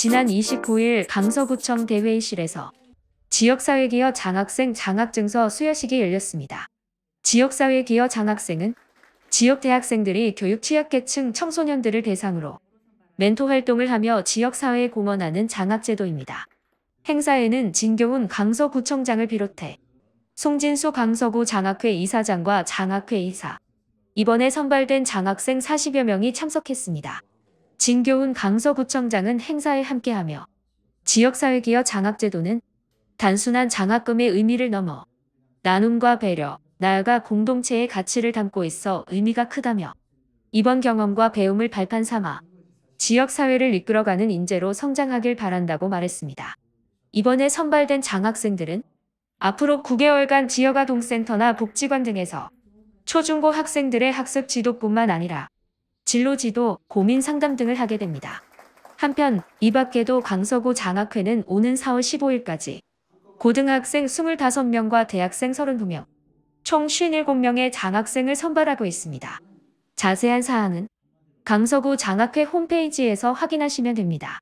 지난 29일 강서구청 대회의실에서 지역사회기여 장학생 장학증서 수여식이 열렸습니다. 지역사회기여 장학생은 지역 대학생들이 교육 취약계층 청소년들을 대상으로 멘토 활동을 하며 지역사회에 공헌하는 장학제도입니다. 행사에는 진경훈 강서구청장을 비롯해 송진수 강서구 장학회 이사장과 장학회 이사, 이번에 선발된 장학생 40여 명이 참석했습니다. 진교훈 강서구청장은 행사에 함께하며 지역사회 기여 장학제도는 단순한 장학금의 의미를 넘어 나눔과 배려, 나아가 공동체의 가치를 담고 있어 의미가 크다며 이번 경험과 배움을 발판 삼아 지역사회를 이끌어가는 인재로 성장하길 바란다고 말했습니다. 이번에 선발된 장학생들은 앞으로 9개월간 지역아동센터나 복지관 등에서 초중고 학생들의 학습 지도뿐만 아니라 진로 지도, 고민 상담 등을 하게 됩니다. 한편 이 밖에도 강서구 장학회는 오는 4월 15일까지 고등학생 25명과 대학생 32명, 총 57명의 장학생을 선발하고 있습니다. 자세한 사항은 강서구 장학회 홈페이지에서 확인하시면 됩니다.